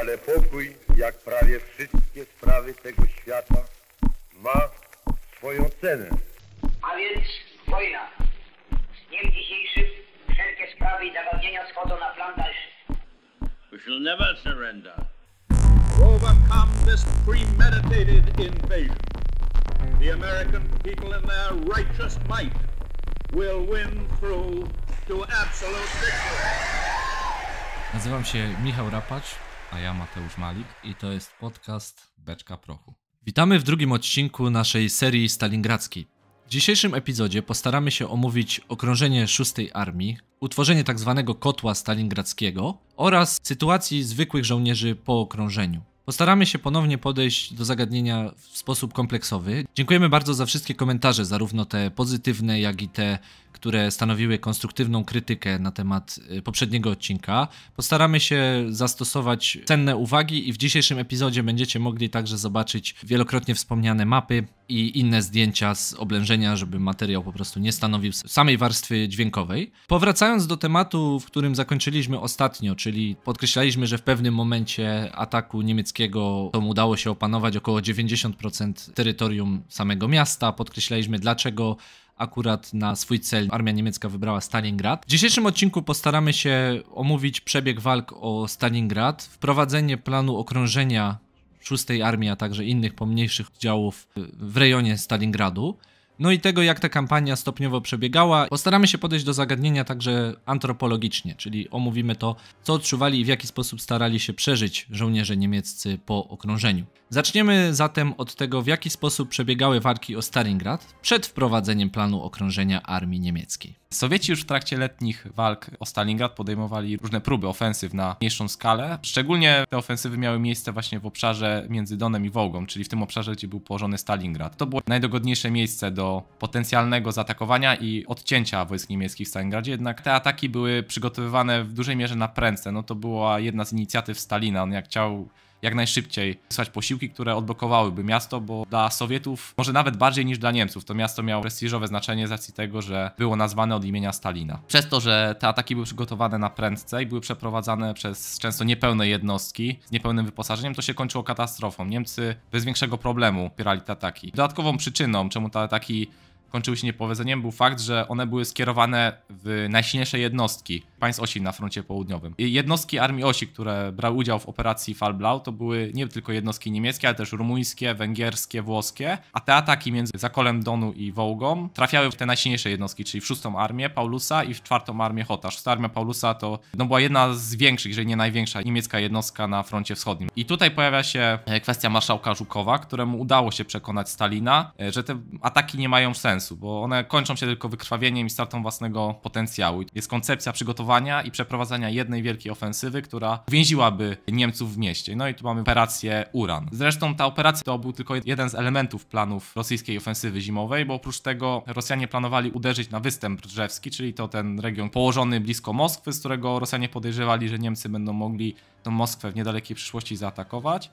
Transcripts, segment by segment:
ale pokój, jak prawie wszystkie sprawy tego świata, ma swoją cenę. A więc wojna. Z dniem dzisiejszym wszelkie sprawy i zagadnienia schodzą na plan dalszy. We shall never surrender. Overcome this premeditated invasion. The American people in their righteous might will win through to absolute victory. Nazywam się Michał Rapacz a ja Mateusz Malik i to jest podcast Beczka Prochu. Witamy w drugim odcinku naszej serii stalingradzkiej. W dzisiejszym epizodzie postaramy się omówić okrążenie szóstej armii, utworzenie tzw. Tak kotła stalingradzkiego oraz sytuacji zwykłych żołnierzy po okrążeniu. Postaramy się ponownie podejść do zagadnienia w sposób kompleksowy. Dziękujemy bardzo za wszystkie komentarze, zarówno te pozytywne, jak i te, które stanowiły konstruktywną krytykę na temat y, poprzedniego odcinka. Postaramy się zastosować cenne uwagi i w dzisiejszym epizodzie będziecie mogli także zobaczyć wielokrotnie wspomniane mapy i inne zdjęcia z oblężenia, żeby materiał po prostu nie stanowił samej warstwy dźwiękowej. Powracając do tematu, w którym zakończyliśmy ostatnio, czyli podkreślaliśmy, że w pewnym momencie ataku niemieckiego to mu udało się opanować około 90% terytorium samego miasta. Podkreślaliśmy dlaczego akurat na swój cel armia niemiecka wybrała Stalingrad. W dzisiejszym odcinku postaramy się omówić przebieg walk o Stalingrad, wprowadzenie planu okrążenia 6 Armii, a także innych pomniejszych działów w rejonie Stalingradu no i tego, jak ta kampania stopniowo przebiegała. Postaramy się podejść do zagadnienia także antropologicznie, czyli omówimy to, co odczuwali i w jaki sposób starali się przeżyć żołnierze niemieccy po okrążeniu. Zaczniemy zatem od tego, w jaki sposób przebiegały walki o Stalingrad przed wprowadzeniem planu okrążenia armii niemieckiej. Sowieci już w trakcie letnich walk o Stalingrad podejmowali różne próby ofensyw na mniejszą skalę. Szczególnie te ofensywy miały miejsce właśnie w obszarze między Donem i Wołgą, czyli w tym obszarze, gdzie był położony Stalingrad. To było najdogodniejsze miejsce do potencjalnego zaatakowania i odcięcia wojsk niemieckich w Stalingradzie, jednak te ataki były przygotowywane w dużej mierze na prędce. No to była jedna z inicjatyw Stalina. On jak chciał jak najszybciej wysłać posiłki, które odblokowałyby miasto, bo dla Sowietów, może nawet bardziej niż dla Niemców, to miasto miało prestiżowe znaczenie z racji tego, że było nazwane od imienia Stalina. Przez to, że te ataki były przygotowane na prędce i były przeprowadzane przez często niepełne jednostki z niepełnym wyposażeniem, to się kończyło katastrofą. Niemcy bez większego problemu opierali te ataki. Dodatkową przyczyną, czemu te ataki kończyły się niepowodzeniem, był fakt, że one były skierowane w najsilniejsze jednostki państw osi na froncie południowym. Jednostki armii osi, które brały udział w operacji Falblau, to były nie tylko jednostki niemieckie, ale też rumuńskie, węgierskie, włoskie, a te ataki między Zakolem Donu i Wołgą trafiały w te najsilniejsze jednostki, czyli w szóstą armię Paulusa i w czwartą armię Hota. Szósta armia Paulusa to no, była jedna z większych, jeżeli nie największa niemiecka jednostka na froncie wschodnim. I tutaj pojawia się e, kwestia marszałka Żukowa, któremu udało się przekonać Stalina, e, że te ataki nie mają sensu sensu, bo one kończą się tylko wykrwawieniem i startą własnego potencjału. Jest koncepcja przygotowania i przeprowadzania jednej wielkiej ofensywy, która więziłaby Niemców w mieście. No i tu mamy operację Uran. Zresztą ta operacja to był tylko jeden z elementów planów rosyjskiej ofensywy zimowej, bo oprócz tego Rosjanie planowali uderzyć na występ Drzewski, czyli to ten region położony blisko Moskwy, z którego Rosjanie podejrzewali, że Niemcy będą mogli tą Moskwę w niedalekiej przyszłości zaatakować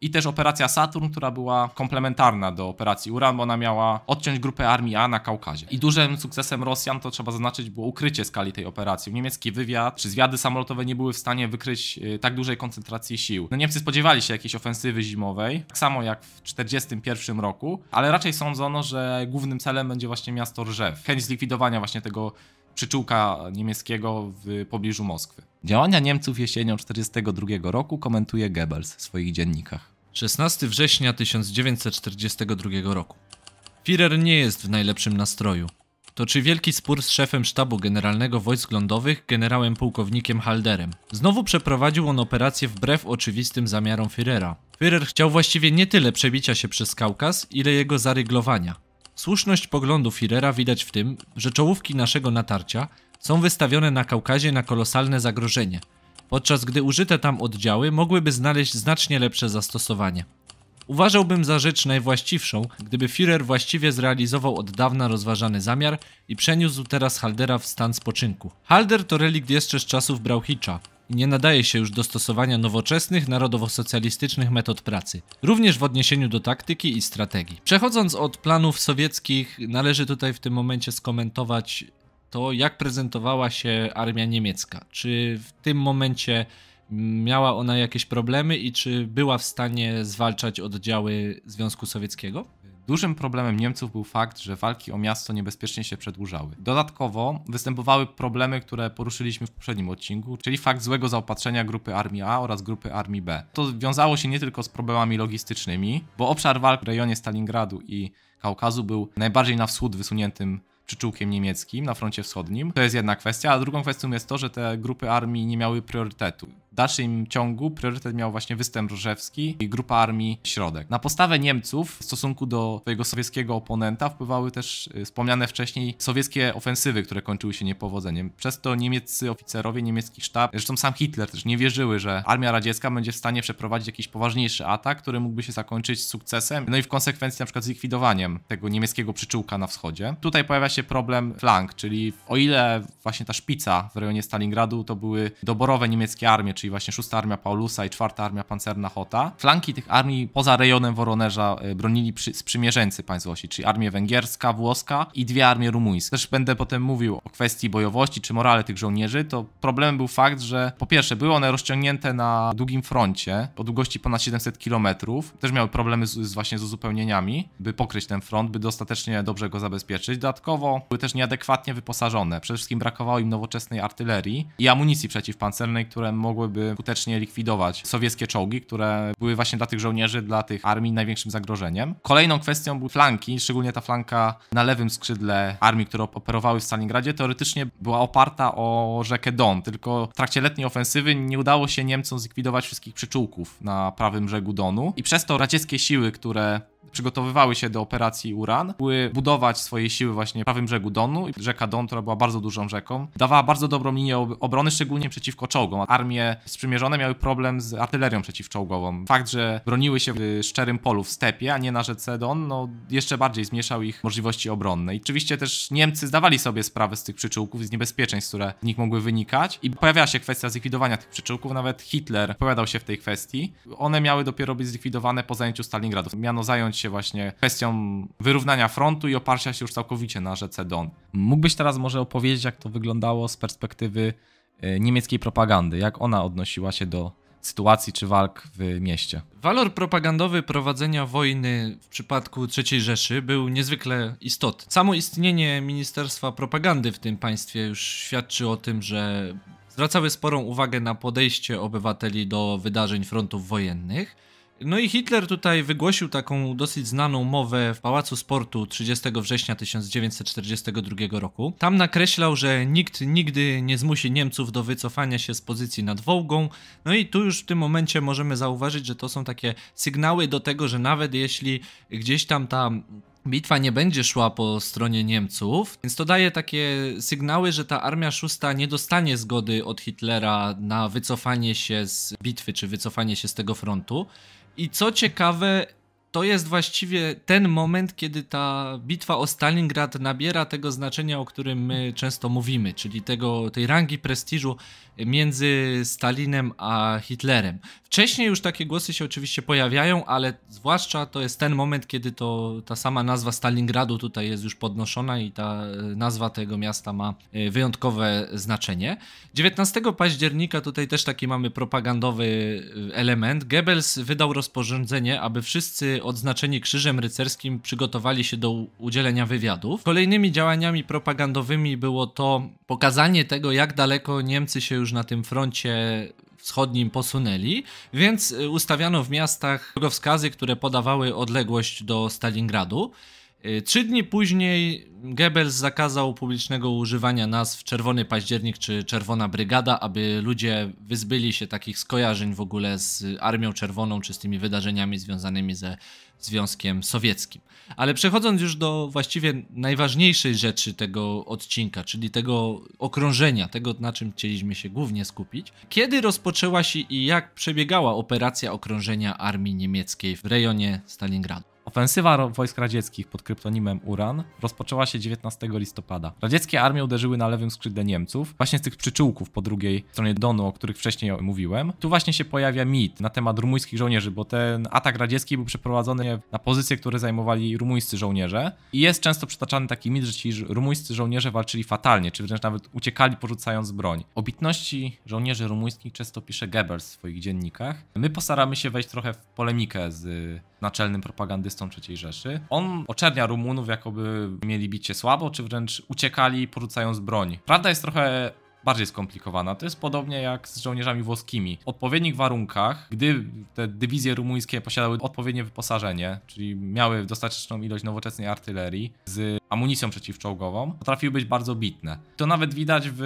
i też operacja Saturn, która była komplementarna do operacji Uran, bo ona miała odciąć grupę armii A na Kaukazie. I dużym sukcesem Rosjan, to trzeba zaznaczyć, było ukrycie skali tej operacji. Niemiecki wywiad czy zwiady samolotowe nie były w stanie wykryć y, tak dużej koncentracji sił. No Niemcy spodziewali się jakiejś ofensywy zimowej, tak samo jak w 1941 roku, ale raczej sądzono, że głównym celem będzie właśnie miasto Rzew. Chęć zlikwidowania właśnie tego przyczółka niemieckiego w pobliżu Moskwy. Działania Niemców jesienią 1942 roku komentuje Goebbels w swoich dziennikach. 16 września 1942 roku. Führer nie jest w najlepszym nastroju. Toczy wielki spór z szefem sztabu generalnego wojsk lądowych, generałem pułkownikiem Halderem. Znowu przeprowadził on operację wbrew oczywistym zamiarom Führera. Führer chciał właściwie nie tyle przebicia się przez Kaukaz, ile jego zaryglowania. Słuszność poglądów Firera widać w tym, że czołówki naszego natarcia są wystawione na Kaukazie na kolosalne zagrożenie, podczas gdy użyte tam oddziały mogłyby znaleźć znacznie lepsze zastosowanie. Uważałbym za rzecz najwłaściwszą, gdyby Führer właściwie zrealizował od dawna rozważany zamiar i przeniósł teraz Haldera w stan spoczynku. Halder to relikt jeszcze z czasów Brauchicza, nie nadaje się już do stosowania nowoczesnych, narodowo-socjalistycznych metod pracy, również w odniesieniu do taktyki i strategii. Przechodząc od planów sowieckich, należy tutaj w tym momencie skomentować to, jak prezentowała się armia niemiecka. Czy w tym momencie miała ona jakieś problemy i czy była w stanie zwalczać oddziały Związku Sowieckiego? Dużym problemem Niemców był fakt, że walki o miasto niebezpiecznie się przedłużały. Dodatkowo występowały problemy, które poruszyliśmy w poprzednim odcinku, czyli fakt złego zaopatrzenia grupy armii A oraz grupy armii B. To wiązało się nie tylko z problemami logistycznymi, bo obszar walk w rejonie Stalingradu i Kaukazu był najbardziej na wschód wysuniętym przyczółkiem niemieckim na froncie wschodnim. To jest jedna kwestia, a drugą kwestią jest to, że te grupy armii nie miały priorytetu. W dalszym ciągu priorytet miał właśnie występ Różewski i grupa armii Środek. Na postawę Niemców w stosunku do swojego sowieckiego oponenta wpływały też y, wspomniane wcześniej sowieckie ofensywy, które kończyły się niepowodzeniem. Przez to niemieccy oficerowie, niemiecki sztab, zresztą sam Hitler też nie wierzyły, że armia radziecka będzie w stanie przeprowadzić jakiś poważniejszy atak, który mógłby się zakończyć sukcesem, no i w konsekwencji na przykład zlikwidowaniem tego niemieckiego przyczółka na wschodzie. Tutaj pojawia się problem flank, czyli o ile właśnie ta szpica w rejonie Stalingradu to były doborowe niemieckie armie, czyli właśnie 6 Armia Paulusa i 4 Armia Pancerna Hota. Flanki tych armii poza rejonem Woronerza e, bronili przy, sprzymierzeńcy państw Osi, czyli armia węgierska, włoska i dwie armie rumuńskie. Też będę potem mówił o kwestii bojowości czy morale tych żołnierzy, to problemem był fakt, że po pierwsze były one rozciągnięte na długim froncie o długości ponad 700 km, też miały problemy z, z właśnie z uzupełnieniami, by pokryć ten front, by dostatecznie dobrze go zabezpieczyć. Dodatkowo były też nieadekwatnie wyposażone. Przede wszystkim brakowało im nowoczesnej artylerii i amunicji przeciwpancernej, które mogły miałyby skutecznie likwidować sowieckie czołgi, które były właśnie dla tych żołnierzy, dla tych armii największym zagrożeniem. Kolejną kwestią były flanki, szczególnie ta flanka na lewym skrzydle armii, które operowały w Stalingradzie, teoretycznie była oparta o rzekę Don, tylko w trakcie letniej ofensywy nie udało się Niemcom zlikwidować wszystkich przyczółków na prawym brzegu Donu i przez to radzieckie siły, które przygotowywały się do operacji Uran, były budować swoje siły właśnie w prawym brzegu Donu. Rzeka Don, która była bardzo dużą rzeką, dawała bardzo dobrą linię obrony, szczególnie przeciwko czołgom. Armie sprzymierzone miały problem z artylerią przeciwczołgową. Fakt, że broniły się w szczerym polu, w stepie, a nie na rzece Don, no jeszcze bardziej zmieszał ich możliwości obronne. I oczywiście też Niemcy zdawali sobie sprawę z tych przyczółków, z niebezpieczeństw, które z nich mogły wynikać i pojawiała się kwestia zlikwidowania tych przyczółków, nawet Hitler opowiadał się w tej kwestii. One miały dopiero być zlikwidowane po zajęciu Stalingradu. Miano zająć zająć się właśnie kwestią wyrównania frontu i oparcia się już całkowicie na rzece Don. Mógłbyś teraz może opowiedzieć, jak to wyglądało z perspektywy e, niemieckiej propagandy, jak ona odnosiła się do sytuacji czy walk w mieście. Walor propagandowy prowadzenia wojny w przypadku III Rzeszy był niezwykle istotny. Samo istnienie Ministerstwa Propagandy w tym państwie już świadczy o tym, że zwracały sporą uwagę na podejście obywateli do wydarzeń frontów wojennych. No i Hitler tutaj wygłosił taką dosyć znaną mowę w Pałacu Sportu 30 września 1942 roku. Tam nakreślał, że nikt nigdy nie zmusi Niemców do wycofania się z pozycji nad Wołgą. No i tu już w tym momencie możemy zauważyć, że to są takie sygnały do tego, że nawet jeśli gdzieś tam ta bitwa nie będzie szła po stronie Niemców, więc to daje takie sygnały, że ta armia szósta nie dostanie zgody od Hitlera na wycofanie się z bitwy czy wycofanie się z tego frontu. I co ciekawe, to jest właściwie ten moment, kiedy ta bitwa o Stalingrad nabiera tego znaczenia, o którym my często mówimy, czyli tego, tej rangi prestiżu, między Stalinem a Hitlerem. Wcześniej już takie głosy się oczywiście pojawiają, ale zwłaszcza to jest ten moment, kiedy to ta sama nazwa Stalingradu tutaj jest już podnoszona i ta e, nazwa tego miasta ma e, wyjątkowe znaczenie. 19 października tutaj też taki mamy propagandowy e, element. Goebbels wydał rozporządzenie, aby wszyscy odznaczeni Krzyżem Rycerskim przygotowali się do udzielenia wywiadów. Kolejnymi działaniami propagandowymi było to pokazanie tego, jak daleko Niemcy się już już na tym froncie wschodnim posunęli, więc y, ustawiano w miastach drogowskazy, które podawały odległość do Stalingradu. Y, trzy dni później Goebbels zakazał publicznego używania nazw Czerwony Październik czy Czerwona Brygada, aby ludzie wyzbyli się takich skojarzeń w ogóle z Armią Czerwoną czy z tymi wydarzeniami związanymi ze Związkiem Sowieckim. Ale przechodząc już do właściwie najważniejszej rzeczy tego odcinka, czyli tego okrążenia, tego na czym chcieliśmy się głównie skupić. Kiedy rozpoczęła się i jak przebiegała operacja okrążenia armii niemieckiej w rejonie Stalingradu? Ofensywa wojsk radzieckich pod kryptonimem Uran rozpoczęła się 19 listopada. Radzieckie armie uderzyły na lewym skrzydle Niemców, właśnie z tych przyczółków po drugiej stronie Donu, o których wcześniej mówiłem. Tu właśnie się pojawia mit na temat rumuńskich żołnierzy, bo ten atak radziecki był przeprowadzony na pozycje, które zajmowali rumuńscy żołnierze. I jest często przytaczany taki mit, że ci rumuńscy żołnierze walczyli fatalnie, czy wręcz nawet uciekali porzucając broń. Obitności żołnierzy rumuńskich często pisze Goebbels w swoich dziennikach. My postaramy się wejść trochę w polemikę z naczelnym propagandystą III Rzeszy. On oczernia Rumunów, jakoby mieli bicie słabo, czy wręcz uciekali porzucając broń. Prawda jest trochę bardziej skomplikowana. To jest podobnie jak z żołnierzami włoskimi. W odpowiednich warunkach, gdy te dywizje rumuńskie posiadały odpowiednie wyposażenie, czyli miały dostateczną ilość nowoczesnej artylerii z amunicją przeciwczołgową, potrafiły być bardzo bitne. To nawet widać w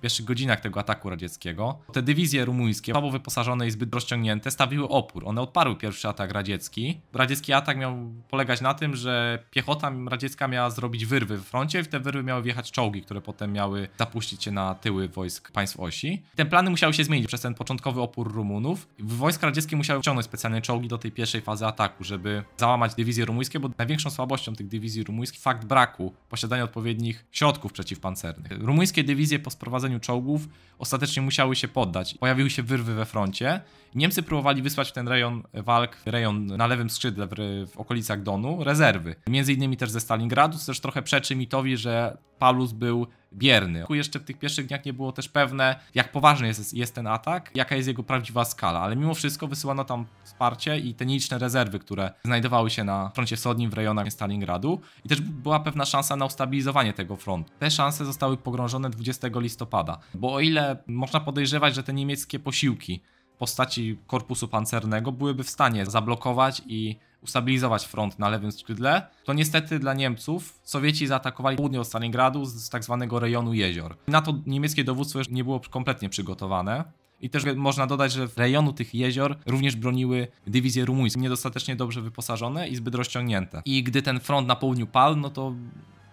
pierwszych godzinach tego ataku radzieckiego. Te dywizje rumuńskie, słabo wyposażone i zbyt rozciągnięte, stawiły opór. One odparły pierwszy atak radziecki. Radziecki atak miał polegać na tym, że piechota radziecka miała zrobić wyrwy w froncie i w te wyrwy miały wjechać czołgi, które potem miały zapuścić się na tyły wojsk państw osi. Te plany musiały się zmienić przez ten początkowy opór Rumunów. Wojska radzieckie musiały wciągnąć specjalne czołgi do tej pierwszej fazy ataku, żeby załamać dywizje rumuńskie, bo największą słabością tych dywizji rumuńskich fakt brak braku posiadania odpowiednich środków przeciwpancernych. Rumuńskie dywizje po sprowadzeniu czołgów ostatecznie musiały się poddać. Pojawiły się wyrwy we froncie. Niemcy próbowali wysłać w ten rejon walk, rejon na lewym skrzydle w, w okolicach Donu, rezerwy. Między innymi też ze Stalingradu, co też trochę przeczy mitowi, że Palus był bierny. Jeszcze w tych pierwszych dniach nie było też pewne, jak poważny jest, jest ten atak, jaka jest jego prawdziwa skala, ale mimo wszystko wysyłano tam wsparcie i te nieliczne rezerwy, które znajdowały się na froncie wschodnim w rejonach Stalingradu i też była pewna szansa na ustabilizowanie tego frontu. Te szanse zostały pogrążone 20 listopada, bo o ile można podejrzewać, że te niemieckie posiłki postaci korpusu pancernego byłyby w stanie zablokować i ustabilizować front na lewym skrzydle, to niestety dla Niemców Sowieci zaatakowali południe od Stalingradu z tak zwanego rejonu jezior. Na to niemieckie dowództwo już nie było kompletnie przygotowane. I też można dodać, że w rejonu tych jezior również broniły dywizje rumuńskie, niedostatecznie dobrze wyposażone i zbyt rozciągnięte. I gdy ten front na południu padł, no to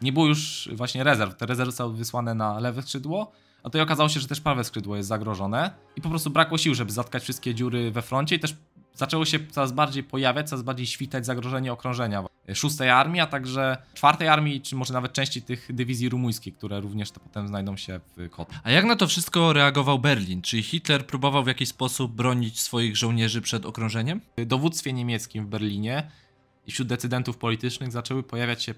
nie było już właśnie rezerw. Te rezerwy zostały wysłane na lewe skrzydło, a to okazało się, że też prawe skrzydło jest zagrożone i po prostu brakło sił, żeby zatkać wszystkie dziury we froncie i też zaczęło się coraz bardziej pojawiać, coraz bardziej świtać zagrożenie okrążenia szóstej armii, a także czwartej armii, czy może nawet części tych dywizji rumuńskich, które również to potem znajdą się w KOT. A jak na to wszystko reagował Berlin? Czy Hitler próbował w jakiś sposób bronić swoich żołnierzy przed okrążeniem? W dowództwie niemieckim w Berlinie wśród decydentów politycznych zaczęły pojawiać się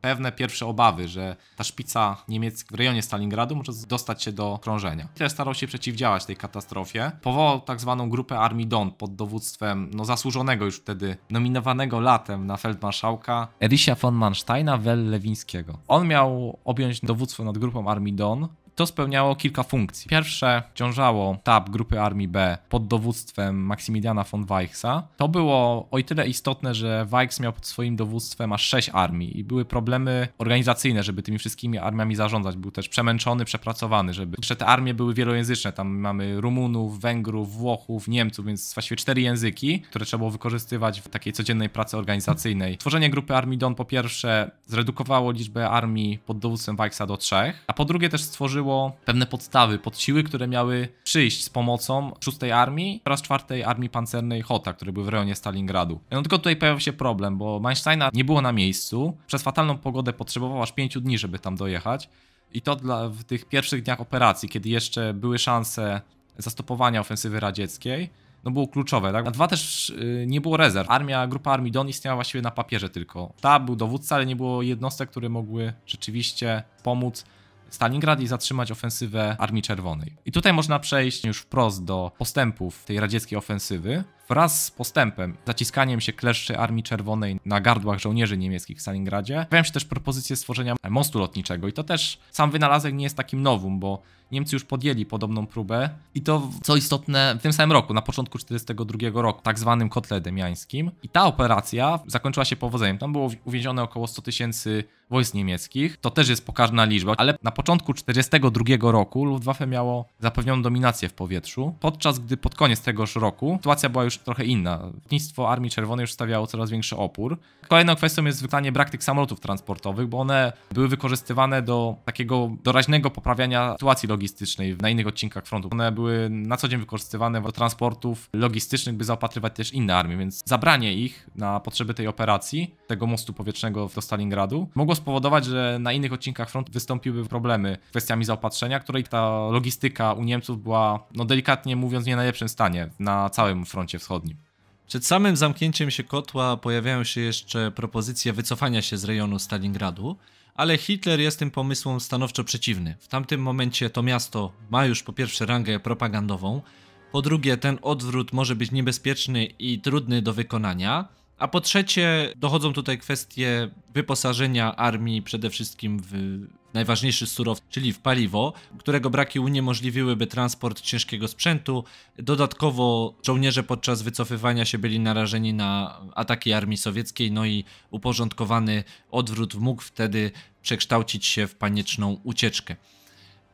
pewne pierwsze obawy, że ta szpica niemiecka w rejonie Stalingradu może dostać się do krążenia. Hitler starał się przeciwdziałać tej katastrofie. Powołał tak zwaną grupę Armii Don pod dowództwem no, zasłużonego już wtedy, nominowanego latem na feldmarszałka Erisia von Mansteina Wellewińskiego. On miał objąć dowództwo nad grupą Armii Don to spełniało kilka funkcji. Pierwsze ciążało tab grupy armii B pod dowództwem Maksymiliana von Weichsa. To było o tyle istotne, że Weichs miał pod swoim dowództwem aż sześć armii i były problemy organizacyjne, żeby tymi wszystkimi armiami zarządzać. Był też przemęczony, przepracowany, żeby jeszcze te armie były wielojęzyczne. Tam mamy Rumunów, Węgrów, Włochów, Niemców, więc właściwie cztery języki, które trzeba było wykorzystywać w takiej codziennej pracy organizacyjnej. Tworzenie grupy armii Don po pierwsze zredukowało liczbę armii pod dowództwem Weichsa do trzech, a po drugie też stworzyło pewne podstawy, podsiły, które miały przyjść z pomocą szóstej Armii oraz czwartej Armii Pancernej Hota, które były w rejonie Stalingradu. No tylko tutaj pojawił się problem, bo Meinsteina nie było na miejscu, przez fatalną pogodę potrzebował aż 5 dni, żeby tam dojechać. I to dla, w tych pierwszych dniach operacji, kiedy jeszcze były szanse zastopowania ofensywy radzieckiej, no było kluczowe, tak? A dwa też yy, nie było rezerw. Armia, grupa armii Don istniała właściwie na papierze tylko. Ta był dowódca, ale nie było jednostek, które mogły rzeczywiście pomóc Stalingrad i zatrzymać ofensywę Armii Czerwonej. I tutaj można przejść już wprost do postępów tej radzieckiej ofensywy. Wraz z postępem, zaciskaniem się kleszczy Armii Czerwonej na gardłach żołnierzy niemieckich w Stalingradzie, pojawiają się też propozycje stworzenia mostu lotniczego i to też sam wynalazek nie jest takim nowym, bo Niemcy już podjęli podobną próbę i to, co istotne, w tym samym roku, na początku 1942 roku, tak zwanym kotle demiańskim. I ta operacja zakończyła się powodzeniem. Tam było uwięzione około 100 tysięcy wojsk niemieckich. To też jest pokaźna liczba, ale na początku 1942 roku Luftwaffe miało zapewnioną dominację w powietrzu, podczas gdy pod koniec tegoż roku sytuacja była już trochę inna. Lotnictwo Armii Czerwonej już stawiało coraz większy opór. Kolejną kwestią jest wykonanie brak tych samolotów transportowych, bo one były wykorzystywane do takiego doraźnego poprawiania sytuacji logistycznej logistycznej na innych odcinkach frontu. One były na co dzień wykorzystywane do transportów logistycznych, by zaopatrywać też inne armie, więc zabranie ich na potrzeby tej operacji, tego mostu powietrznego do Stalingradu, mogło spowodować, że na innych odcinkach frontu wystąpiły problemy z kwestiami zaopatrzenia, której ta logistyka u Niemców była, no delikatnie mówiąc, nie najlepszym stanie na całym froncie wschodnim. Przed samym zamknięciem się kotła pojawiają się jeszcze propozycje wycofania się z rejonu Stalingradu ale Hitler jest tym pomysłom stanowczo przeciwny. W tamtym momencie to miasto ma już po pierwsze rangę propagandową, po drugie ten odwrót może być niebezpieczny i trudny do wykonania, a po trzecie dochodzą tutaj kwestie wyposażenia armii przede wszystkim w najważniejszy surow, czyli w paliwo, którego braki uniemożliwiłyby transport ciężkiego sprzętu. Dodatkowo żołnierze podczas wycofywania się byli narażeni na ataki armii sowieckiej, no i uporządkowany odwrót mógł wtedy przekształcić się w panieczną ucieczkę.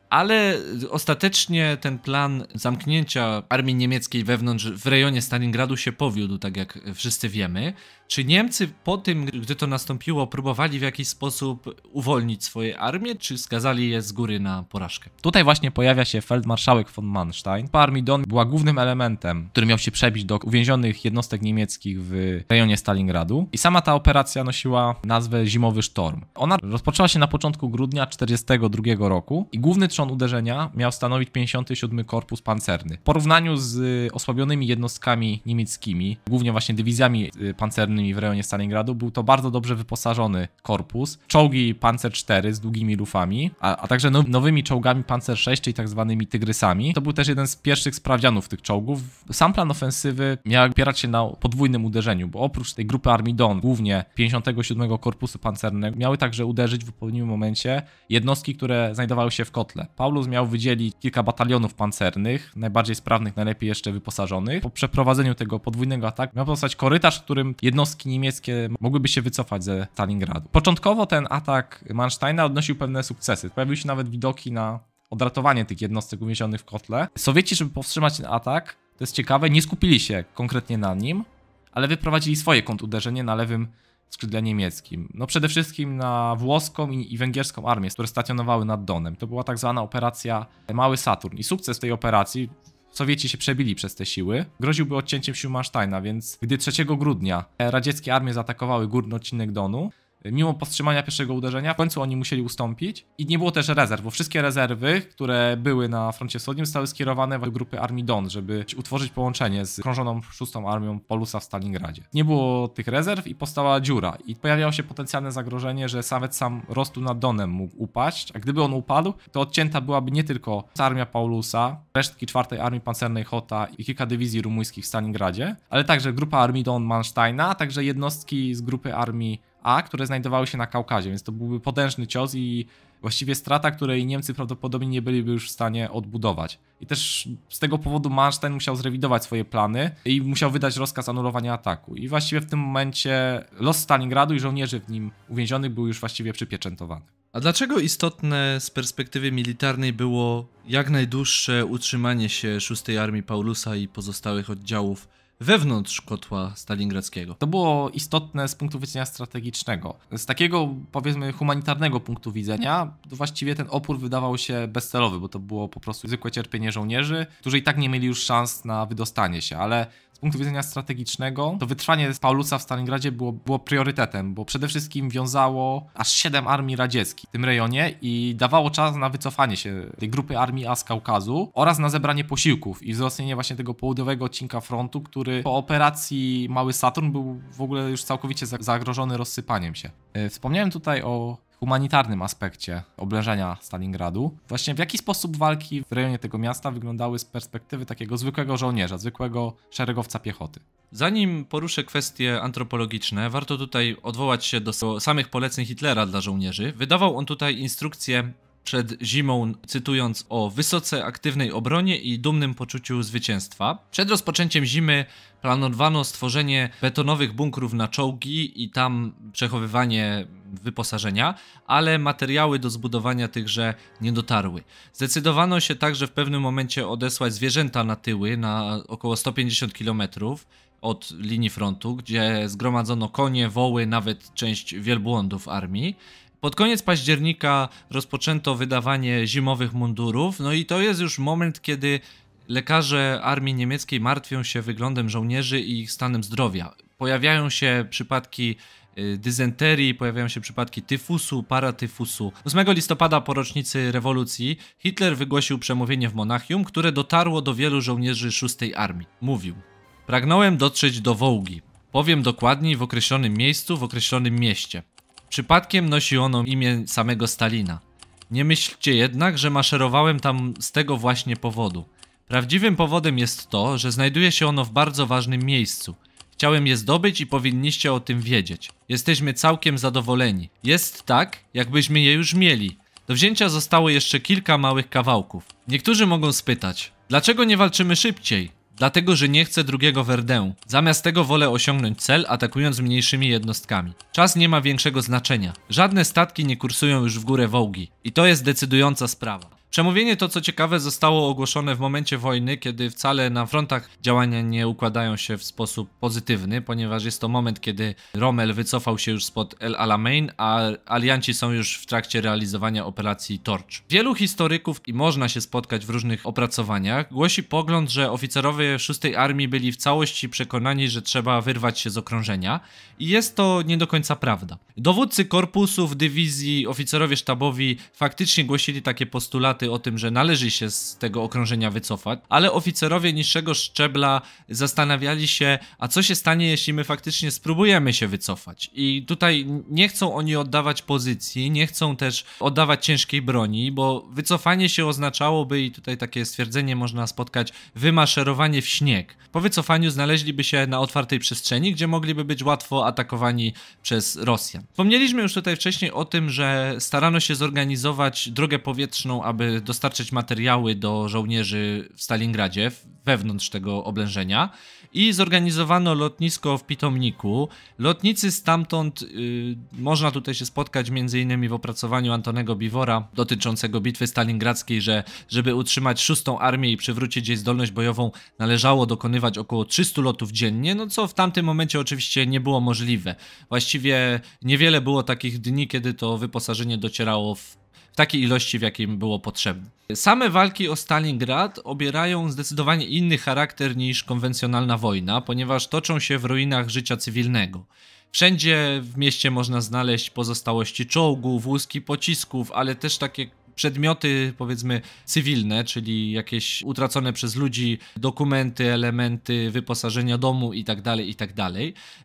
Ale ostatecznie ten plan zamknięcia armii niemieckiej wewnątrz w rejonie Stalingradu się powiódł, tak jak wszyscy wiemy. Czy Niemcy po tym, gdy to nastąpiło, próbowali w jakiś sposób uwolnić swoje armie, czy skazali je z góry na porażkę? Tutaj właśnie pojawia się feldmarszałek von Manstein. Po armii Don była głównym elementem, który miał się przebić do uwięzionych jednostek niemieckich w rejonie Stalingradu. I sama ta operacja nosiła nazwę Zimowy Sztorm. Ona rozpoczęła się na początku grudnia 1942 roku i główny trzon uderzenia miał stanowić 57 Korpus Pancerny. W porównaniu z osłabionymi jednostkami niemieckimi, głównie właśnie dywizjami y, pancernymi, innymi w rejonie Stalingradu, był to bardzo dobrze wyposażony korpus, czołgi Panzer 4 z długimi lufami, a, a także no, nowymi czołgami Panzer 6, czyli tak zwanymi Tygrysami. To był też jeden z pierwszych sprawdzianów tych czołgów. Sam plan ofensywy miał opierać się na podwójnym uderzeniu, bo oprócz tej grupy armii Don, głównie 57 Korpusu Pancernego, miały także uderzyć w odpowiednim momencie jednostki, które znajdowały się w kotle. Paulus miał wydzielić kilka batalionów pancernych, najbardziej sprawnych, najlepiej jeszcze wyposażonych. Po przeprowadzeniu tego podwójnego ataku miał powstać korytarz, w którym jednostki jednostki niemieckie mogłyby się wycofać ze Stalingradu. Początkowo ten atak Mansteina odnosił pewne sukcesy. Pojawiły się nawet widoki na odratowanie tych jednostek uwięzionych w kotle. Sowieci, żeby powstrzymać ten atak, to jest ciekawe, nie skupili się konkretnie na nim, ale wyprowadzili swoje kontuderzenie na lewym skrzydle niemieckim. No przede wszystkim na włoską i, i węgierską armię, które stacjonowały nad Donem. To była tak zwana operacja Mały Saturn i sukces tej operacji Sowieci się przebili przez te siły, groziłby odcięciem sił Mansteina, więc gdy 3 grudnia e, radzieckie armie zaatakowały górny odcinek Donu, mimo powstrzymania pierwszego uderzenia, w końcu oni musieli ustąpić i nie było też rezerw, bo wszystkie rezerwy, które były na froncie wschodnim zostały skierowane do grupy armii Don, żeby utworzyć połączenie z krążoną szóstą armią Polusa w Stalingradzie. Nie było tych rezerw i powstała dziura i pojawiało się potencjalne zagrożenie, że nawet sam Rostu nad Donem mógł upaść, a gdyby on upadł, to odcięta byłaby nie tylko armia Paulusa, resztki czwartej armii pancernej Hota i kilka dywizji rumuńskich w Stalingradzie, ale także grupa armii Don Mansteina, a także jednostki z grupy armii a, które znajdowały się na Kaukazie, więc to byłby potężny cios i właściwie strata, której Niemcy prawdopodobnie nie byliby już w stanie odbudować. I też z tego powodu Manstein musiał zrewidować swoje plany i musiał wydać rozkaz anulowania ataku. I właściwie w tym momencie los Stalingradu i żołnierzy w nim uwięzionych był już właściwie przypieczętowany. A dlaczego istotne z perspektywy militarnej było jak najdłuższe utrzymanie się 6 Armii Paulusa i pozostałych oddziałów wewnątrz kotła stalingradzkiego. To było istotne z punktu widzenia strategicznego. Z takiego, powiedzmy, humanitarnego punktu widzenia, właściwie ten opór wydawał się bezcelowy, bo to było po prostu zwykłe cierpienie żołnierzy, którzy i tak nie mieli już szans na wydostanie się, ale z punktu widzenia strategicznego, to wytrwanie Paulusa w Stalingradzie było, było priorytetem, bo przede wszystkim wiązało aż 7 armii radzieckich w tym rejonie i dawało czas na wycofanie się tej grupy armii A z Kaukazu oraz na zebranie posiłków i wzrostnienie właśnie tego południowego odcinka frontu, który po operacji Mały Saturn był w ogóle już całkowicie zagrożony rozsypaniem się. E, wspomniałem tutaj o humanitarnym aspekcie oblężenia Stalingradu. Właśnie w jaki sposób walki w rejonie tego miasta wyglądały z perspektywy takiego zwykłego żołnierza, zwykłego szeregowca piechoty? Zanim poruszę kwestie antropologiczne, warto tutaj odwołać się do samych poleceń Hitlera dla żołnierzy. Wydawał on tutaj instrukcje przed zimą, cytując o wysoce aktywnej obronie i dumnym poczuciu zwycięstwa. Przed rozpoczęciem zimy planowano stworzenie betonowych bunkrów na czołgi i tam przechowywanie wyposażenia, ale materiały do zbudowania tychże nie dotarły. Zdecydowano się także w pewnym momencie odesłać zwierzęta na tyły na około 150 km od linii frontu, gdzie zgromadzono konie, woły, nawet część wielbłądów armii. Pod koniec października rozpoczęto wydawanie zimowych mundurów, no i to jest już moment, kiedy Lekarze armii niemieckiej martwią się wyglądem żołnierzy i ich stanem zdrowia. Pojawiają się przypadki y, dysenterii, pojawiają się przypadki tyfusu, paratyfusu. 8 listopada po rocznicy rewolucji Hitler wygłosił przemówienie w Monachium, które dotarło do wielu żołnierzy szóstej Armii. Mówił: Pragnąłem dotrzeć do Wołgi. Powiem dokładniej w określonym miejscu, w określonym mieście. Przypadkiem nosi ono imię samego Stalina. Nie myślcie jednak, że maszerowałem tam z tego właśnie powodu. Prawdziwym powodem jest to, że znajduje się ono w bardzo ważnym miejscu. Chciałem je zdobyć i powinniście o tym wiedzieć. Jesteśmy całkiem zadowoleni. Jest tak, jakbyśmy je już mieli. Do wzięcia zostało jeszcze kilka małych kawałków. Niektórzy mogą spytać, dlaczego nie walczymy szybciej? Dlatego, że nie chcę drugiego Verdun. Zamiast tego wolę osiągnąć cel, atakując mniejszymi jednostkami. Czas nie ma większego znaczenia. Żadne statki nie kursują już w górę Wołgi. I to jest decydująca sprawa. Przemówienie to, co ciekawe, zostało ogłoszone w momencie wojny, kiedy wcale na frontach działania nie układają się w sposób pozytywny, ponieważ jest to moment, kiedy Rommel wycofał się już spod El Alamein, a alianci są już w trakcie realizowania operacji Torch. Wielu historyków, i można się spotkać w różnych opracowaniach, głosi pogląd, że oficerowie 6 Armii byli w całości przekonani, że trzeba wyrwać się z okrążenia i jest to nie do końca prawda. Dowódcy korpusów, dywizji, oficerowie sztabowi faktycznie głosili takie postulaty, debaty o tym, że należy się z tego okrążenia wycofać, ale oficerowie niższego szczebla zastanawiali się, a co się stanie, jeśli my faktycznie spróbujemy się wycofać. I tutaj nie chcą oni oddawać pozycji, nie chcą też oddawać ciężkiej broni, bo wycofanie się oznaczałoby, i tutaj takie stwierdzenie można spotkać, wymaszerowanie w śnieg. Po wycofaniu znaleźliby się na otwartej przestrzeni, gdzie mogliby być łatwo atakowani przez Rosjan. Wspomnieliśmy już tutaj wcześniej o tym, że starano się zorganizować drogę powietrzną, aby dostarczyć materiały do żołnierzy w Stalingradzie, wewnątrz tego oblężenia. I zorganizowano lotnisko w Pitomniku. Lotnicy stamtąd y, można tutaj się spotkać m.in. w opracowaniu Antonego Biwora dotyczącego bitwy stalingradzkiej, że żeby utrzymać szóstą armię i przywrócić jej zdolność bojową należało dokonywać około 300 lotów dziennie, no co w tamtym momencie oczywiście nie było możliwe. Właściwie niewiele było takich dni, kiedy to wyposażenie docierało w takiej ilości, w jakiej było potrzebne. Same walki o Stalingrad obierają zdecydowanie inny charakter niż konwencjonalna wojna, ponieważ toczą się w ruinach życia cywilnego. Wszędzie w mieście można znaleźć pozostałości czołgów, łuski pocisków, ale też takie przedmioty, powiedzmy, cywilne, czyli jakieś utracone przez ludzi dokumenty, elementy wyposażenia domu itd. Tak itd.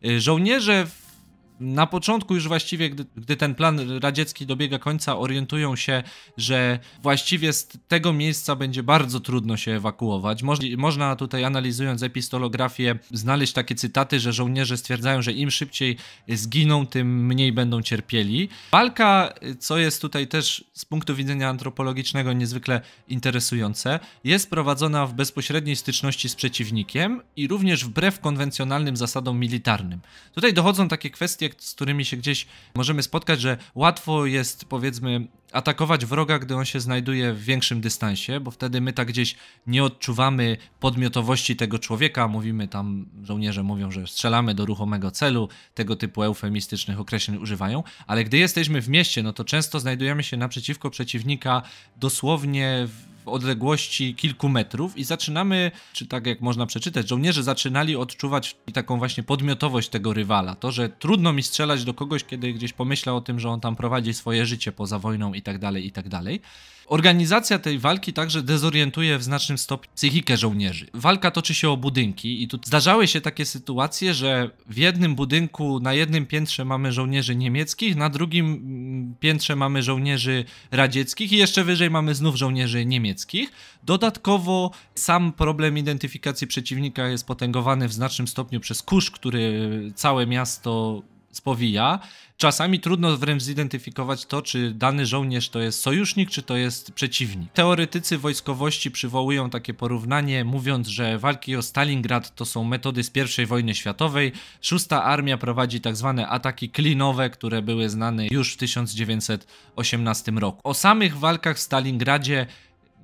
Tak Żołnierze w na początku już właściwie, gdy, gdy, ten plan radziecki dobiega końca, orientują się, że właściwie z tego miejsca będzie bardzo trudno się ewakuować. Moż, można tutaj analizując epistolografię znaleźć takie cytaty, że żołnierze stwierdzają, że im szybciej zginą, tym mniej będą cierpieli. Walka, co jest tutaj też z punktu widzenia antropologicznego niezwykle interesujące, jest prowadzona w bezpośredniej styczności z przeciwnikiem i również wbrew konwencjonalnym zasadom militarnym. Tutaj dochodzą takie kwestie, z którymi się gdzieś możemy spotkać, że łatwo jest powiedzmy atakować wroga, gdy on się znajduje w większym dystansie, bo wtedy my tak gdzieś nie odczuwamy podmiotowości tego człowieka. Mówimy tam, żołnierze mówią, że strzelamy do ruchomego celu, tego typu eufemistycznych określeń używają, ale gdy jesteśmy w mieście, no to często znajdujemy się naprzeciwko przeciwnika dosłownie w w odległości kilku metrów i zaczynamy, czy tak jak można przeczytać, żołnierze zaczynali odczuwać taką właśnie podmiotowość tego rywala. To, że trudno mi strzelać do kogoś, kiedy gdzieś pomyślał o tym, że on tam prowadzi swoje życie poza wojną i tak dalej, i tak dalej. Organizacja tej walki także dezorientuje w znacznym stopniu psychikę żołnierzy. Walka toczy się o budynki i tu zdarzały się takie sytuacje, że w jednym budynku na jednym piętrze mamy żołnierzy niemieckich, na drugim mm, piętrze mamy żołnierzy radzieckich i jeszcze wyżej mamy znów żołnierzy niemieckich niemieckich. Dodatkowo sam problem identyfikacji przeciwnika jest potęgowany w znacznym stopniu przez kurz, który całe miasto spowija. Czasami trudno wręcz zidentyfikować to, czy dany żołnierz to jest sojusznik, czy to jest przeciwnik. Teoretycy wojskowości przywołują takie porównanie, mówiąc, że walki o Stalingrad to są metody z I wojny światowej. Szósta armia prowadzi tak zwane ataki klinowe, które były znane już w 1918 roku. O samych walkach w Stalingradzie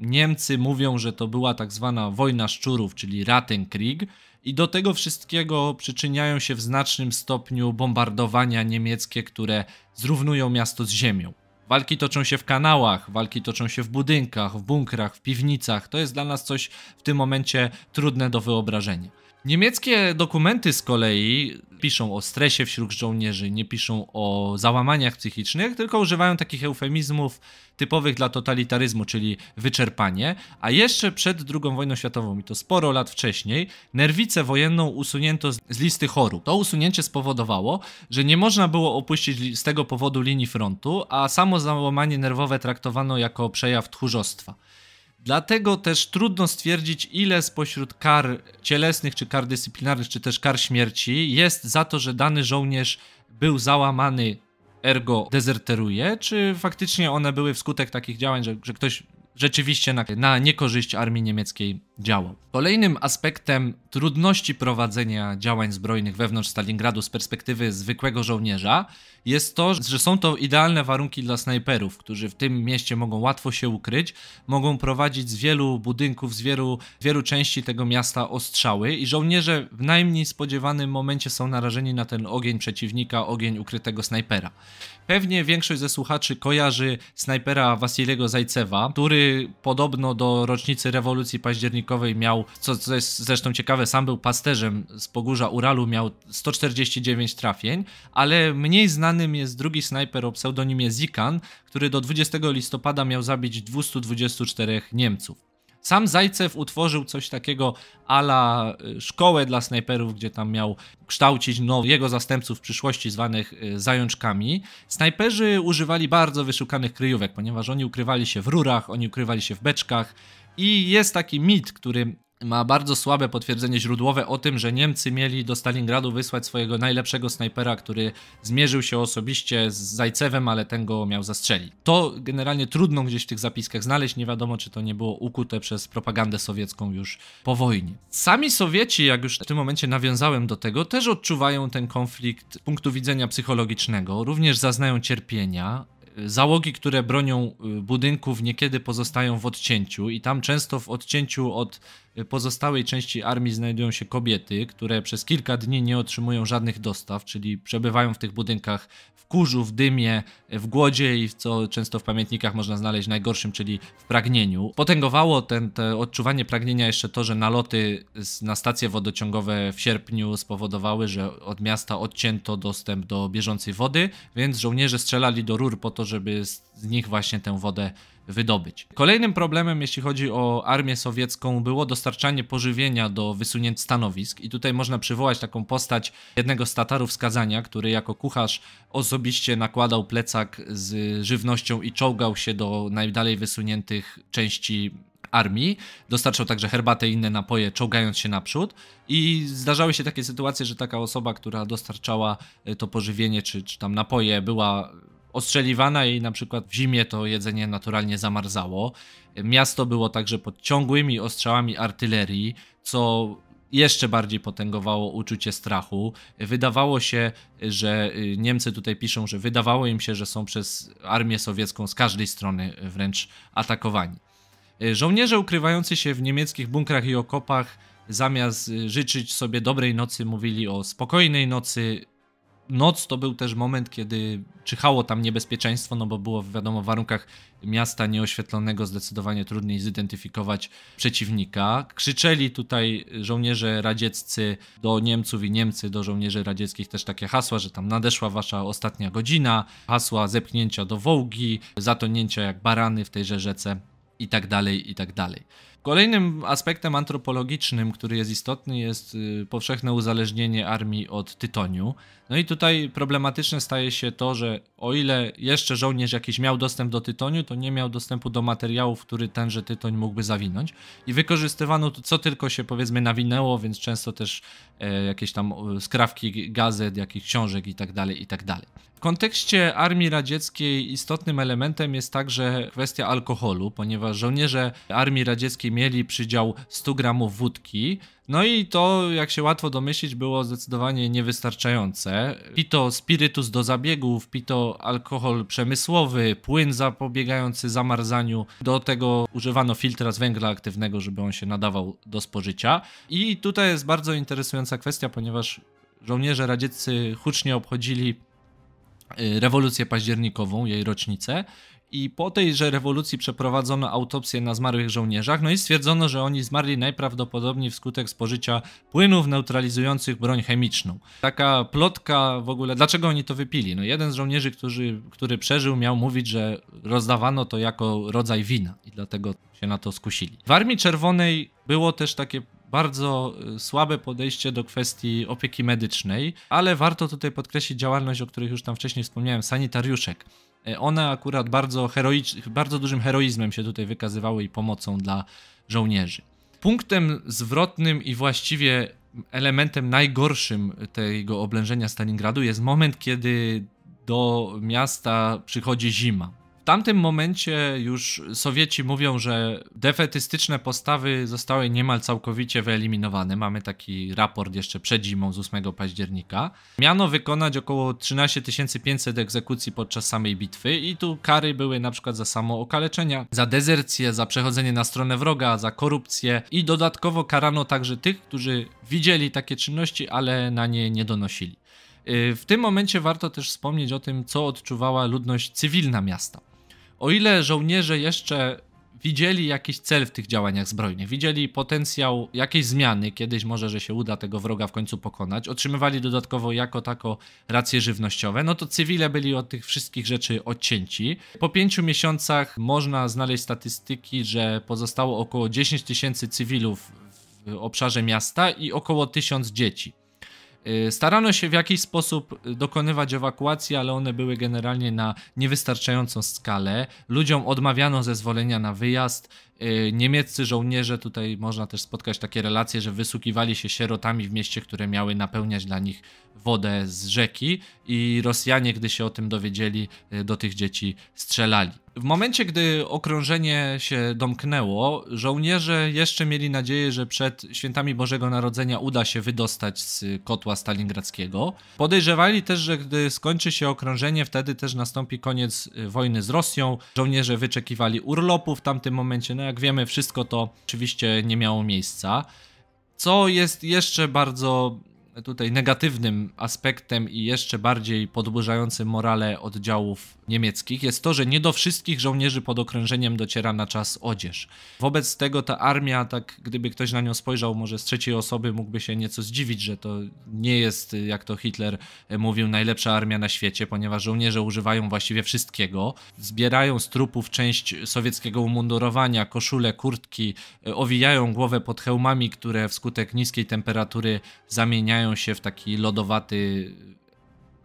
Niemcy mówią, że to była tak zwana wojna szczurów, czyli Rattenkrieg, i do tego wszystkiego przyczyniają się w znacznym stopniu bombardowania niemieckie, które zrównują miasto z ziemią. Walki toczą się w kanałach, walki toczą się w budynkach, w bunkrach, w piwnicach. To jest dla nas coś w tym momencie trudne do wyobrażenia. Niemieckie dokumenty z kolei piszą o stresie wśród żołnierzy, nie piszą o załamaniach psychicznych, tylko używają takich eufemizmów typowych dla totalitaryzmu, czyli wyczerpanie. A jeszcze przed II wojną światową, i to sporo lat wcześniej, nerwicę wojenną usunięto z listy chorób. To usunięcie spowodowało, że nie można było opuścić z tego powodu linii frontu, a samo załamanie nerwowe traktowano jako przejaw tchórzostwa. Dlatego też trudno stwierdzić, ile spośród kar cielesnych, czy kar dyscyplinarnych, czy też kar śmierci jest za to, że dany żołnierz był załamany ergo dezerteruje, czy faktycznie one były wskutek takich działań, że, że ktoś rzeczywiście na, na niekorzyść armii niemieckiej działał. Kolejnym aspektem trudności prowadzenia działań zbrojnych wewnątrz Stalingradu z perspektywy zwykłego żołnierza jest to, że są to idealne warunki dla snajperów, którzy w tym mieście mogą łatwo się ukryć, mogą prowadzić z wielu budynków, z wielu, wielu części tego miasta ostrzały i żołnierze w najmniej spodziewanym momencie są narażeni na ten ogień przeciwnika, ogień ukrytego snajpera. Pewnie większość ze słuchaczy kojarzy snajpera Wasiliego Zajcewa, który podobno do rocznicy rewolucji październikowej miał, co, co jest zresztą ciekawe, sam był pasterzem z Pogórza Uralu, miał 149 trafień, ale mniej znanym jest drugi snajper o pseudonimie Zikan, który do 20 listopada miał zabić 224 Niemców. Sam Zajcew utworzył coś takiego ala y, szkołę dla snajperów, gdzie tam miał kształcić no, jego zastępców w przyszłości zwanych y, zajączkami. Snajperzy używali bardzo wyszukanych kryjówek, ponieważ oni ukrywali się w rurach, oni ukrywali się w beczkach. I jest taki mit, który ma bardzo słabe potwierdzenie źródłowe o tym, że Niemcy mieli do Stalingradu wysłać swojego najlepszego snajpera, który zmierzył się osobiście z Zajcewem, ale ten go miał zastrzelić. To generalnie trudno gdzieś w tych zapiskach znaleźć, nie wiadomo czy to nie było ukute przez propagandę sowiecką już po wojnie. Sami Sowieci, jak już w tym momencie nawiązałem do tego, też odczuwają ten konflikt z punktu widzenia psychologicznego, również zaznają cierpienia, załogi, które bronią y, budynków, niekiedy pozostają w odcięciu i tam często w odcięciu od pozostałej części armii znajdują się kobiety, które przez kilka dni nie otrzymują żadnych dostaw, czyli przebywają w tych budynkach w kurzu, w dymie, w głodzie i co często w pamiętnikach można znaleźć najgorszym, czyli w pragnieniu. Potęgowało ten, te odczuwanie pragnienia jeszcze to, że naloty na stacje wodociągowe w sierpniu spowodowały, że od miasta odcięto dostęp do bieżącej wody, więc żołnierze strzelali do rur po to, żeby z nich właśnie tę wodę wydobyć. Kolejnym problemem, jeśli chodzi o armię sowiecką, było dostarczanie pożywienia do wysunięć stanowisk i tutaj można przywołać taką postać jednego z Tatarów z Kazania, który jako kucharz osobiście nakładał plecak z żywnością i czołgał się do najdalej wysuniętych części armii. Dostarczał także herbatę i inne napoje, czołgając się naprzód. I zdarzały się takie sytuacje, że taka osoba, która dostarczała to pożywienie czy, czy tam napoje, była ostrzeliwana i na przykład w zimie to jedzenie naturalnie zamarzało. Miasto było także pod ciągłymi ostrzałami artylerii, co jeszcze bardziej potęgowało uczucie strachu. Wydawało się, że y, Niemcy tutaj piszą, że wydawało im się, że są przez armię sowiecką z każdej strony wręcz atakowani. Y, żołnierze ukrywający się w niemieckich bunkrach i okopach zamiast y, życzyć sobie dobrej nocy mówili o spokojnej nocy, noc to był też moment, kiedy czyhało tam niebezpieczeństwo, no bo było wiadomo w warunkach miasta nieoświetlonego zdecydowanie trudniej zidentyfikować przeciwnika. Krzyczeli tutaj żołnierze radzieccy do Niemców i Niemcy do żołnierzy radzieckich też takie hasła, że tam nadeszła wasza ostatnia godzina, hasła zepchnięcia do wołgi, zatonięcia jak barany w tejże rzece i tak dalej, i tak dalej. Kolejnym aspektem antropologicznym, który jest istotny, jest y, powszechne uzależnienie armii od tytoniu. No i tutaj problematyczne staje się to, że o ile jeszcze żołnierz jakiś miał dostęp do tytoniu, to nie miał dostępu do materiałów, który tenże tytoń mógłby zawinąć. I wykorzystywano to, co tylko się powiedzmy nawinęło, więc często też e, jakieś tam skrawki gazet, jakichś książek i tak dalej, i tak dalej. W kontekście armii radzieckiej istotnym elementem jest także kwestia alkoholu, ponieważ żołnierze armii radzieckiej mieli przydział 100 gramów wódki. No i to, jak się łatwo domyślić, było zdecydowanie niewystarczające. Pito spirytus do zabiegów, pito alkohol przemysłowy, płyn zapobiegający zamarzaniu. Do tego używano filtra z węgla aktywnego, żeby on się nadawał do spożycia. I tutaj jest bardzo interesująca kwestia, ponieważ żołnierze radzieccy hucznie obchodzili Y, rewolucję październikową, jej rocznicę. I po tejże rewolucji przeprowadzono autopsję na zmarłych żołnierzach, no i stwierdzono, że oni zmarli najprawdopodobniej wskutek spożycia płynów neutralizujących broń chemiczną. Taka plotka w ogóle, dlaczego oni to wypili? No jeden z żołnierzy, który, który przeżył, miał mówić, że rozdawano to jako rodzaj wina i dlatego się na to skusili. W Armii Czerwonej było też takie bardzo y, słabe podejście do kwestii opieki medycznej, ale warto tutaj podkreślić działalność, o której już tam wcześniej wspomniałem, sanitariuszek. E, one akurat bardzo, heroicz, bardzo dużym heroizmem się tutaj wykazywały i pomocą dla żołnierzy. Punktem zwrotnym i właściwie elementem najgorszym tego oblężenia Stalingradu jest moment, kiedy do miasta przychodzi zima tamtym momencie już Sowieci mówią, że defetystyczne postawy zostały niemal całkowicie wyeliminowane. Mamy taki raport jeszcze przed zimą z 8 października. Miano wykonać około 13 500 egzekucji podczas samej bitwy i tu kary były na przykład za samo okaleczenia, za dezercję, za przechodzenie na stronę wroga, za korupcję i dodatkowo karano także tych, którzy widzieli takie czynności, ale na nie nie donosili. Y, w tym momencie warto też wspomnieć o tym, co odczuwała ludność cywilna miasta. O ile żołnierze jeszcze widzieli jakiś cel w tych działaniach zbrojnych, widzieli potencjał jakiejś zmiany, kiedyś może, że się uda tego wroga w końcu pokonać, otrzymywali dodatkowo jako tako racje żywnościowe, no to cywile byli od tych wszystkich rzeczy odcięci. Po pięciu miesiącach można znaleźć statystyki, że pozostało około 10 tysięcy cywilów w obszarze miasta i około 1000 dzieci. Y, starano się w jakiś sposób y, dokonywać ewakuacji, ale one były generalnie na niewystarczającą skalę. Ludziom odmawiano zezwolenia na wyjazd. Y, niemieccy żołnierze, tutaj można też spotkać takie relacje, że wysłukiwali się sierotami w mieście, które miały napełniać dla nich wodę z rzeki i Rosjanie, gdy się o tym dowiedzieli, do tych dzieci strzelali. W momencie, gdy okrążenie się domknęło, żołnierze jeszcze mieli nadzieję, że przed świętami Bożego Narodzenia uda się wydostać z kotła stalingradzkiego. Podejrzewali też, że gdy skończy się okrążenie, wtedy też nastąpi koniec wojny z Rosją. Żołnierze wyczekiwali urlopu w tamtym momencie. No jak wiemy, wszystko to oczywiście nie miało miejsca. Co jest jeszcze bardzo tutaj negatywnym aspektem i jeszcze bardziej podburzającym morale oddziałów niemieckich jest to, że nie do wszystkich żołnierzy pod okrężeniem dociera na czas odzież. Wobec tego ta armia, tak gdyby ktoś na nią spojrzał może z trzeciej osoby, mógłby się nieco zdziwić, że to nie jest, jak to Hitler e, mówił, najlepsza armia na świecie, ponieważ żołnierze używają właściwie wszystkiego. Zbierają z trupów część sowieckiego umundurowania, koszule, kurtki, e, owijają głowę pod hełmami, które wskutek niskiej temperatury zamieniają się w taki lodowaty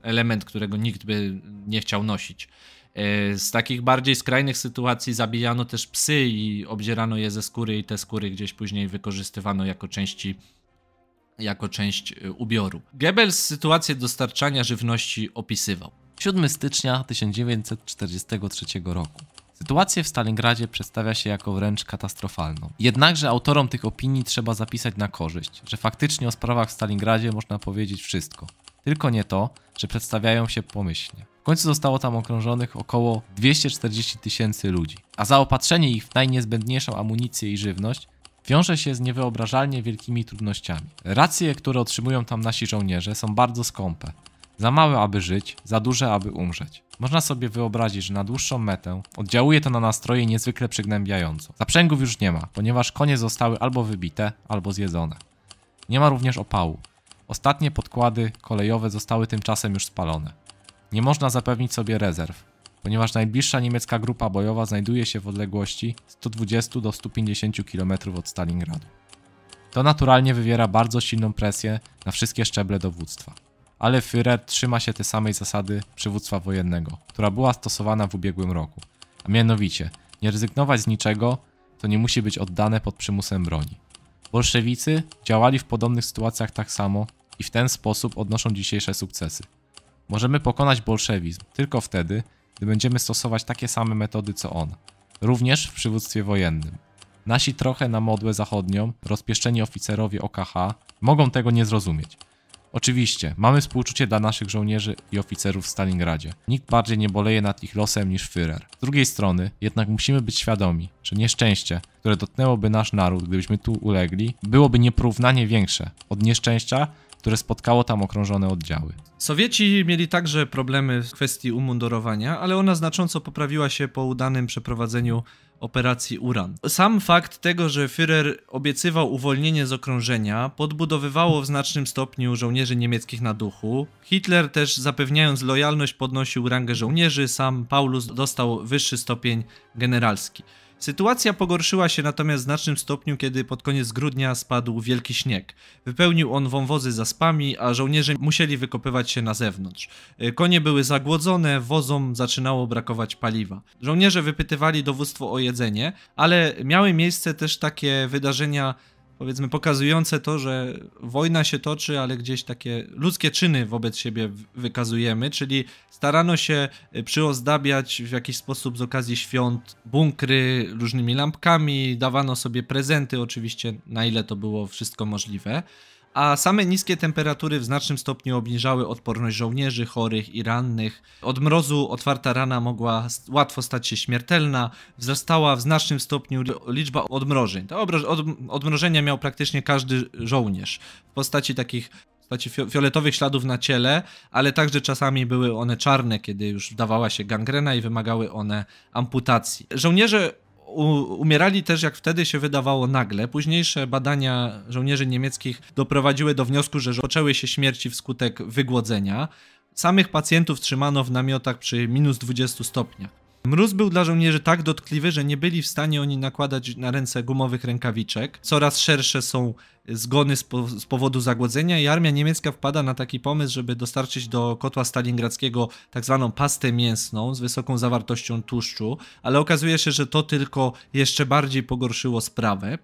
element, którego nikt by nie chciał nosić. E, z takich bardziej skrajnych sytuacji zabijano też psy i obzierano je ze skóry i te skóry gdzieś później wykorzystywano jako części jako część e, ubioru. Goebbels sytuację dostarczania żywności opisywał. 7 stycznia 1943 roku. Sytuację w Stalingradzie przedstawia się jako wręcz katastrofalną. Jednakże autorom tych opinii trzeba zapisać na korzyść, że faktycznie o sprawach w Stalingradzie można powiedzieć wszystko. Tylko nie to, że przedstawiają się pomyślnie. W końcu zostało tam okrążonych około 240 tysięcy ludzi, a zaopatrzenie ich w najniezbędniejszą amunicję i żywność wiąże się z niewyobrażalnie wielkimi trudnościami. Racje, które otrzymują tam nasi żołnierze, są bardzo skąpe. Za małe, aby żyć, za duże, aby umrzeć. Można sobie wyobrazić, że na dłuższą metę oddziałuje to na nastroje niezwykle przygnębiająco. Zaprzęgów już nie ma, ponieważ konie zostały albo wybite, albo zjedzone. Nie ma również opału. Ostatnie podkłady kolejowe zostały tymczasem już spalone. Nie można zapewnić sobie rezerw, ponieważ najbliższa niemiecka grupa bojowa znajduje się w odległości 120 do 150 km od Stalingradu. To naturalnie wywiera bardzo silną presję na wszystkie szczeble dowództwa. Ale Führer trzyma się tej samej zasady przywództwa wojennego, która była stosowana w ubiegłym roku. A mianowicie, nie rezygnować z niczego, to nie musi być oddane pod przymusem broni. Bolszewicy działali w podobnych sytuacjach tak samo i w ten sposób odnoszą dzisiejsze sukcesy. Możemy pokonać bolszewizm tylko wtedy, gdy będziemy stosować takie same metody co on, również w przywództwie wojennym. Nasi trochę na modłę zachodnią, rozpieszczeni oficerowie OKH, mogą tego nie zrozumieć. Oczywiście, mamy współczucie dla naszych żołnierzy i oficerów w Stalingradzie. Nikt bardziej nie boleje nad ich losem niż Führer. Z drugiej strony, jednak musimy być świadomi, że nieszczęście, które dotknęłoby nasz naród, gdybyśmy tu ulegli, byłoby nieporównanie większe od nieszczęścia, które spotkało tam okrążone oddziały. Sowieci mieli także problemy w kwestii umundurowania, ale ona znacząco poprawiła się po udanym przeprowadzeniu operacji Uran. Sam fakt tego, że Führer obiecywał uwolnienie z okrążenia, podbudowywało w znacznym stopniu żołnierzy niemieckich na duchu. Hitler też zapewniając lojalność podnosił rangę żołnierzy, sam Paulus dostał wyższy stopień generalski. Sytuacja pogorszyła się natomiast w znacznym stopniu, kiedy pod koniec grudnia spadł wielki śnieg. Wypełnił on wąwozy zaspami, a żołnierze musieli wykopywać się na zewnątrz. E, konie były zagłodzone, wozom zaczynało brakować paliwa. Żołnierze wypytywali dowództwo o jedzenie, ale miały miejsce też takie wydarzenia powiedzmy pokazujące to, że wojna się toczy, ale gdzieś takie ludzkie czyny wobec siebie wykazujemy, czyli starano się y, przyozdabiać w jakiś sposób z okazji świąt bunkry różnymi lampkami, dawano sobie prezenty oczywiście, na ile to było wszystko możliwe a same niskie temperatury w znacznym stopniu obniżały odporność żołnierzy, chorych i rannych. Od mrozu otwarta rana mogła łatwo stać się śmiertelna, wzrastała w znacznym stopniu liczba odmrożeń. Te odmrożenia miał praktycznie każdy żołnierz w postaci takich w postaci fioletowych śladów na ciele, ale także czasami były one czarne, kiedy już dawała się gangrena i wymagały one amputacji. Żołnierze umierali też, jak wtedy się wydawało, nagle. Późniejsze badania żołnierzy niemieckich doprowadziły do wniosku, że rozpoczęły się śmierci wskutek wygłodzenia. Samych pacjentów trzymano w namiotach przy minus 20 stopniach. Mróz był dla żołnierzy tak dotkliwy, że nie byli w stanie oni nakładać na ręce gumowych rękawiczek. Coraz szersze są zgony z, po, z, powodu zagłodzenia i armia niemiecka wpada na taki pomysł, żeby dostarczyć do kotła stalingradzkiego tak zwaną pastę mięsną z wysoką zawartością tłuszczu, ale okazuje się, że to tylko jeszcze bardziej pogorszyło sprawę.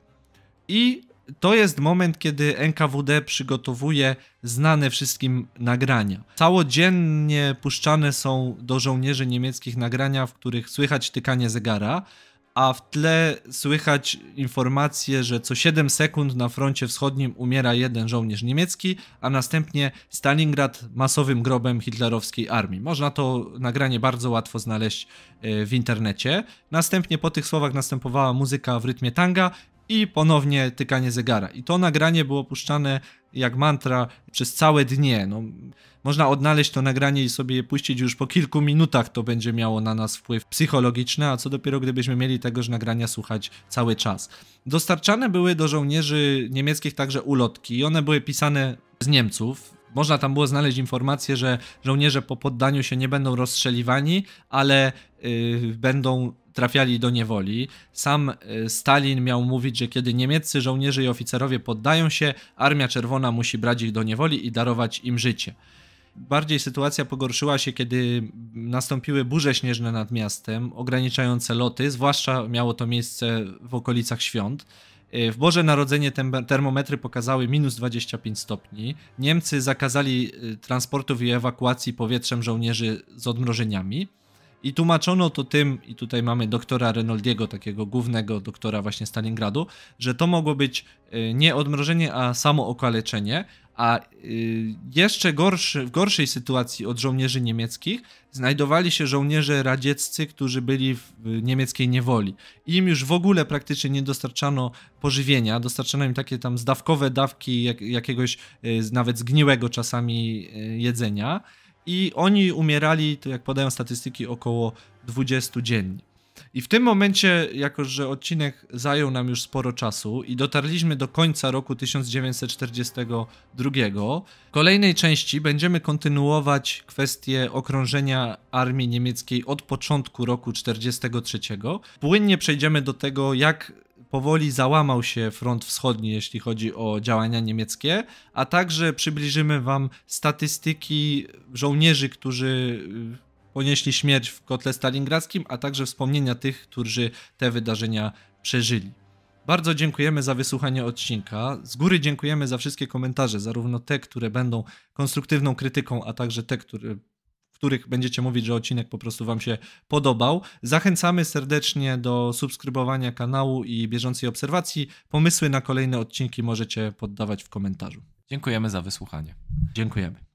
I to jest moment, kiedy NKWD przygotowuje znane wszystkim nagrania. Całodziennie puszczane są do żołnierzy niemieckich nagrania, w których słychać tykanie zegara, a w tle słychać informacje, że co 7 sekund na froncie wschodnim umiera jeden żołnierz niemiecki, a następnie Stalingrad masowym grobem hitlerowskiej armii. Można to nagranie bardzo łatwo znaleźć e, w internecie. Następnie po tych słowach następowała muzyka w rytmie tanga i ponownie tykanie zegara. I to nagranie było puszczane jak mantra przez całe dnie. No, można odnaleźć to nagranie i sobie je puścić już po kilku minutach, to będzie miało na nas wpływ psychologiczny, a co dopiero gdybyśmy mieli tegoż nagrania słuchać cały czas. Dostarczane były do żołnierzy niemieckich także ulotki i one były pisane z Niemców, można tam było znaleźć informację, że żołnierze po poddaniu się nie będą rozstrzeliwani, ale yy, będą trafiali do niewoli. Sam e, Stalin miał mówić, że kiedy niemieccy żołnierze i oficerowie poddają się, Armia Czerwona musi brać ich do niewoli i darować im życie. Bardziej sytuacja pogorszyła się, kiedy nastąpiły burze śnieżne nad miastem, ograniczające loty, zwłaszcza miało to miejsce w okolicach świąt. E, w Boże Narodzenie termometry pokazały minus 25 stopni. Niemcy zakazali e, transportów i ewakuacji powietrzem żołnierzy z odmrożeniami. I tłumaczono to tym, i tutaj mamy doktora Renoldiego, takiego głównego doktora właśnie Stalingradu, że to mogło być y, nie odmrożenie, a samo okaleczenie, a y, jeszcze gorszy, w gorszej sytuacji od żołnierzy niemieckich znajdowali się żołnierze radzieccy, którzy byli w niemieckiej niewoli. Im już w ogóle praktycznie nie dostarczano pożywienia, dostarczano im takie tam zdawkowe dawki jak, jakiegoś y, nawet zgniłego czasami jedzenia i oni umierali, to jak podają statystyki, około 20 dziennie. I w tym momencie, jako że odcinek zajął nam już sporo czasu i dotarliśmy do końca roku 1942, w kolejnej części będziemy kontynuować kwestię okrążenia armii niemieckiej od początku roku 1943. Płynnie przejdziemy do tego, jak powoli załamał się front wschodni, jeśli chodzi o działania niemieckie, a także przybliżymy Wam statystyki żołnierzy, którzy y, ponieśli śmierć w kotle stalingradzkim, a także wspomnienia tych, którzy te wydarzenia przeżyli. Bardzo dziękujemy za wysłuchanie odcinka. Z góry dziękujemy za wszystkie komentarze, zarówno te, które będą konstruktywną krytyką, a także te, które których będziecie mówić, że odcinek po prostu Wam się podobał. Zachęcamy serdecznie do subskrybowania kanału i bieżącej obserwacji. Pomysły na kolejne odcinki możecie poddawać w komentarzu. Dziękujemy za wysłuchanie. Dziękujemy.